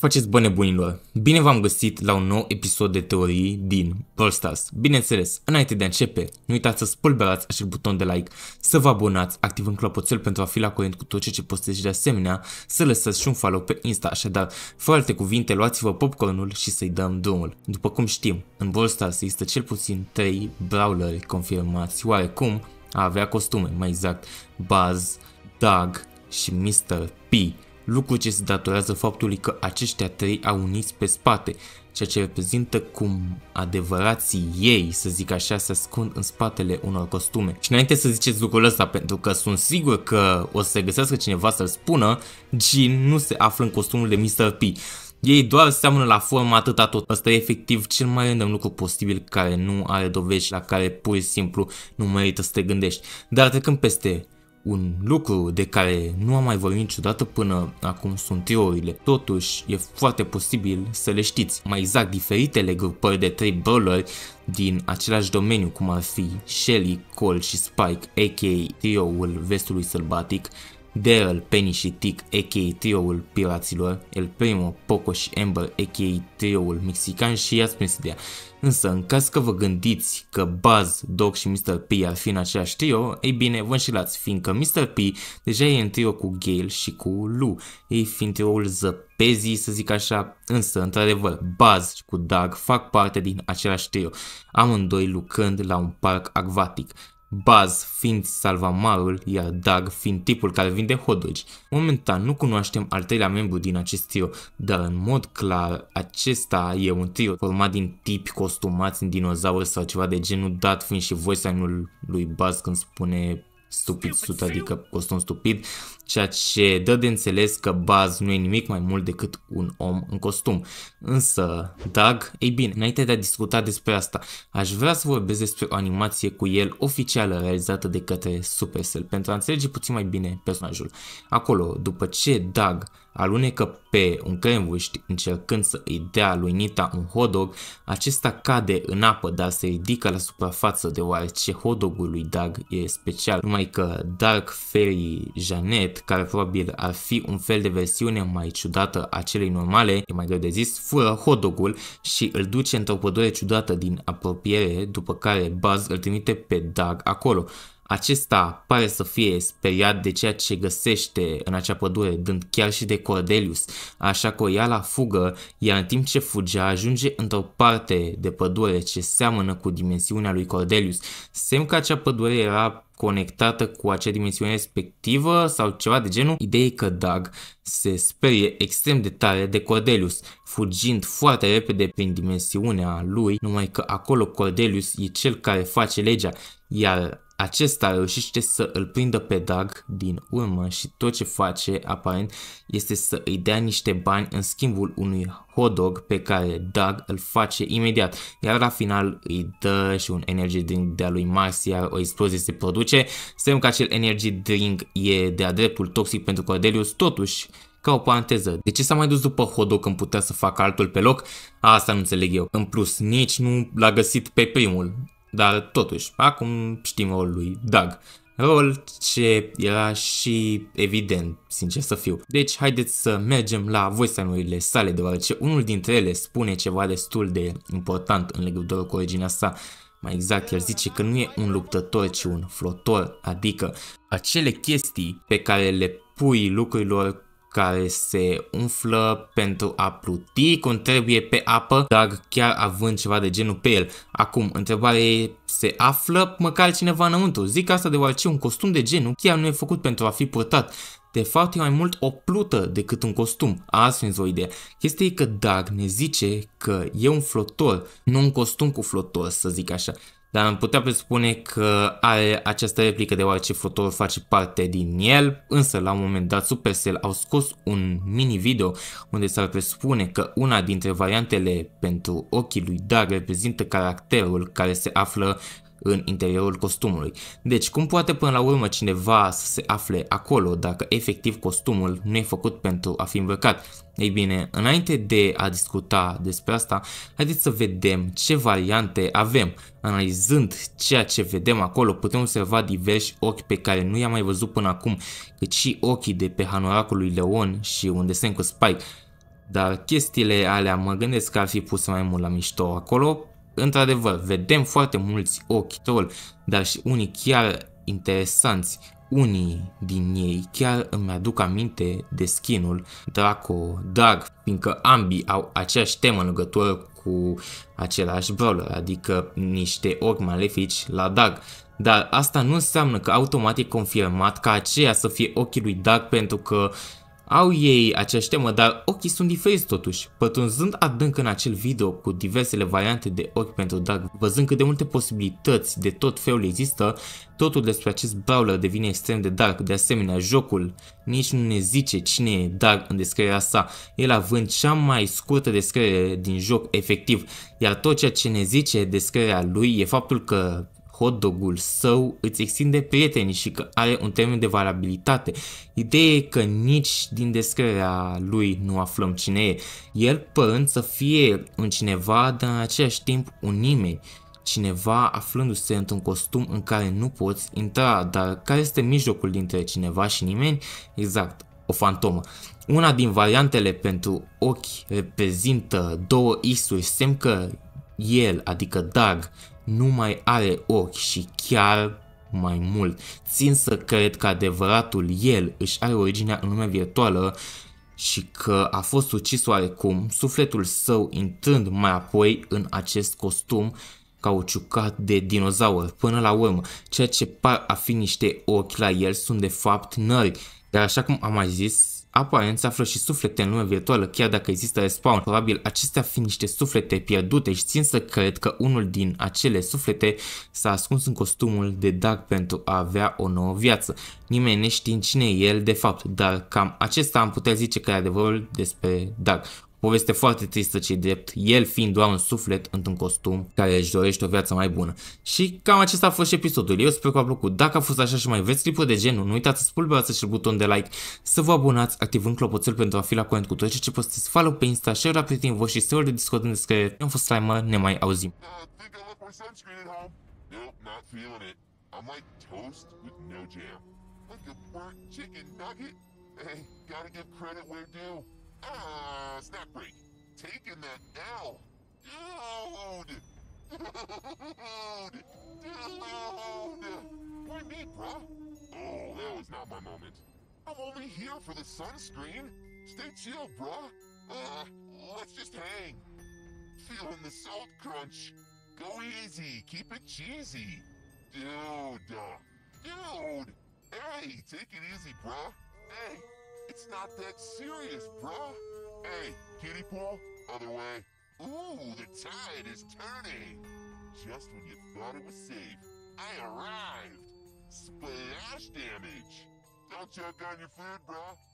faceți bă nebunilor? Bine v-am găsit la un nou episod de teorii din Brawl Stars. Bineînțeles, înainte de a începe, nu uitați să spulberați acel buton de like, să vă abonați, activând clopoțel pentru a fi la curent cu tot ce, ce postez și de asemenea, să lăsați și un follow pe Insta, așadar, fără alte cuvinte, luați-vă popcornul și să-i dăm drumul. După cum știm, în Brawl Stars există cel puțin 3 brawleri confirmați, oarecum a avea costume, mai exact, Buzz, Doug și Mr. P lucru ce se datorează faptului că aceștia trei au unis pe spate, ceea ce reprezintă cum adevărații ei, să zic așa, se ascund în spatele unor costume. Și înainte să ziceți lucrul ăsta, pentru că sunt sigur că o să se găsească cineva să-l spună, Jean nu se află în costumul de Mr. P. Ei doar seamănă la formă atâta tot. Asta e efectiv cel mai random lucru posibil care nu are dovești la care pur și simplu nu merită să te gândești. Dar trecând peste un lucru de care nu am mai vorbit niciodată până acum sunt triorile. Totuși, e foarte posibil să le știți. Mai exact, diferitele grupări de trei brawleri din același domeniu, cum ar fi Shelly, Cole și Spike, a.k.a. trio-ul vestului sălbatic, Daryl, Penny și Tick, a.k.a. trio-ul piraților, El Primo, Poco și Amber, a.k.a. ul mexican și i-ați prins ideea. Însă, în caz că vă gândiți că Buzz, Doc și Mr. P ar fi în același trio, ei bine, vă înșelați, fiindcă Mr. P deja e în trio cu Gale și cu Lou, ei fiind trio-ul zăpezii, să zic așa, însă, într-adevăr, Buzz cu Doug fac parte din același trio, amândoi lucrând la un parc acvatic. Buzz fiind salvamalul, iar Doug fiind tipul care vinde hodogi. Momentan nu cunoaștem al treilea membru din acest trio, dar în mod clar acesta e un trio format din tipi costumați în dinozauri sau ceva de genul dat fiind și voice ul lui Buzz când spune stupid sut, adică costum stupid, ceea ce dă de înțeles că Buzz nu e nimic mai mult decât un om în costum. Însă, Doug, ei bine, înainte de a discuta despre asta, aș vrea să vorbesc despre o animație cu el oficială realizată de către Supercell pentru a înțelege puțin mai bine personajul. Acolo, după ce Doug alunecă pe un cremvuș încercând să îi dea lui Nita un hodog, acesta cade în apă, dar se ridică la suprafață deoarece hodogul lui Dag e special, numai că Dark Fairy Janet, care probabil ar fi un fel de versiune mai ciudată a celei normale, e mai greu de zis, fură hodogul și îl duce într-o pădure ciudată din apropiere, după care Buzz îl trimite pe Dag acolo. Acesta pare să fie speriat de ceea ce găsește în acea pădure, dând chiar și de Cordelius, așa că o ia la fugă, iar în timp ce fugea ajunge într-o parte de pădure ce seamănă cu dimensiunea lui Cordelius. Semn că acea pădure era conectată cu acea dimensiune respectivă sau ceva de genul. Ideea e că Dag se sperie extrem de tare de Cordelius, fugind foarte repede prin dimensiunea lui, numai că acolo Cordelius e cel care face legea, iar acesta reușește să îl prindă pe Doug din urmă și tot ce face, aparent, este să îi dea niște bani în schimbul unui dog pe care Doug îl face imediat, iar la final îi dă și un energy drink de-a lui Max, iar o explozie se produce. Semn că acel energy drink e de-a dreptul toxic pentru Cordelius, totuși, ca o paranteză, de ce s-a mai dus după Hodo când putea să facă altul pe loc? Asta nu înțeleg eu. În plus, nici nu l-a găsit pe primul. Dar totuși, acum știm rolul lui Doug. Rol ce era și evident, sincer să fiu. Deci haideți să mergem la voice urile sale, deoarece unul dintre ele spune ceva destul de important în legătură cu originea sa. Mai exact, el zice că nu e un luptător, ci un flotor, adică acele chestii pe care le pui lucrurilor care se umflă pentru a pluti, trebuie pe apă, dar chiar având ceva de genul pe el. Acum, întrebarea e, se află măcar cineva înăuntru? Zic asta deoarece un costum de genul chiar nu e făcut pentru a fi purtat. De fapt, e mai mult o plută decât un costum, o idee. Chestia e că Dag ne zice că e un flotor, nu un costum cu flotor, să zic așa dar am putea presupune că are această replică deoarece fotorul face parte din el, însă la un moment dat Supercell au scos un mini-video unde s-ar presupune că una dintre variantele pentru ochii lui Dark reprezintă caracterul care se află în interiorul costumului. Deci, cum poate până la urmă cineva să se afle acolo dacă efectiv costumul nu e făcut pentru a fi îmbrăcat? Ei bine, înainte de a discuta despre asta, haideți să vedem ce variante avem. Analizând ceea ce vedem acolo, putem observa diversi ochi pe care nu i-am mai văzut până acum, cât și ochii de pe hanoracul lui Leon și un desen cu Spike. Dar chestiile alea mă gândesc că ar fi pus mai mult la mișto acolo, într-adevăr, vedem foarte mulți ochi troll, dar și unii chiar interesanți. Unii din ei chiar îmi aduc aminte de skinul Draco Dark, fiindcă ambii au aceeași temă în legătură cu același brawler, adică niște ochi malefici la Dark. Dar asta nu înseamnă că automat e confirmat ca aceea să fie ochii lui Dark pentru că uh, au ei aceeași temă, dar ochii sunt diferiți totuși. Pătrunzând adânc în acel video cu diversele variante de ochi pentru Dark, văzând cât de multe posibilități de tot felul există, totul despre acest brawler devine extrem de dark. De asemenea, jocul nici nu ne zice cine e dark în descrierea sa, el având cea mai scurtă descriere din joc efectiv, iar tot ceea ce ne zice descrierea lui e faptul că hotdog-ul său îți extinde prietenii și că are un termen de valabilitate. Ideea e că nici din descrierea lui nu aflăm cine e, el părând să fie un cineva, dar în același timp un nimeni cineva aflându-se într-un costum în care nu poți intra, dar care este mijlocul dintre cineva și nimeni? Exact, o fantomă. Una din variantele pentru ochi reprezintă două X-uri, semn că el, adică Dag, nu mai are ochi și chiar mai mult. Țin să cred că adevăratul el își are originea în lumea virtuală și că a fost ucis oarecum, sufletul său intrând mai apoi în acest costum cauciucat de dinozaur până la urmă, ceea ce par a fi niște ochi la el sunt de fapt nări, dar așa cum am mai zis, aparent se află și suflete în lumea virtuală, chiar dacă există respawn, probabil acestea fiind niște suflete pierdute și țin să cred că unul din acele suflete s-a ascuns în costumul de Dark pentru a avea o nouă viață, nimeni știe cine e el de fapt, dar cam acesta am putea zice că e adevărul despre Dark. Poveste foarte tristă ce drept, el fiind doar un suflet într-un costum care își dorește o viață mai bună. Și cam acesta a fost și episodul. Eu sper că v-a plăcut. Dacă a fost așa și mai veți clipuri de genul, nu uitați să spulberați și buton de like, să vă abonați activând clopoțel pentru a fi la curent cu tot ce ce postez, follow pe Insta, share la prietenii voștri, server de Discord în descriere. Eu am fost Slimer, ne mai auzim. Uh, gotta give credit where due. Ah, snack break. Taking that now. Dude! Dude! Dude! Why me, bruh? Oh, that was not my moment. I'm only here for the sunscreen. Stay chill, bruh. uh, let's just hang. Feeling the salt crunch. Go easy, keep it cheesy. Dude! Dude! Hey, take it easy, bruh. Hey, it's not that serious, bruh. Hey, kiddie pool, other way. Ooh, the tide is turning. Just when you thought it was safe, I arrived. Splash damage. Don't choke on your food, bruh.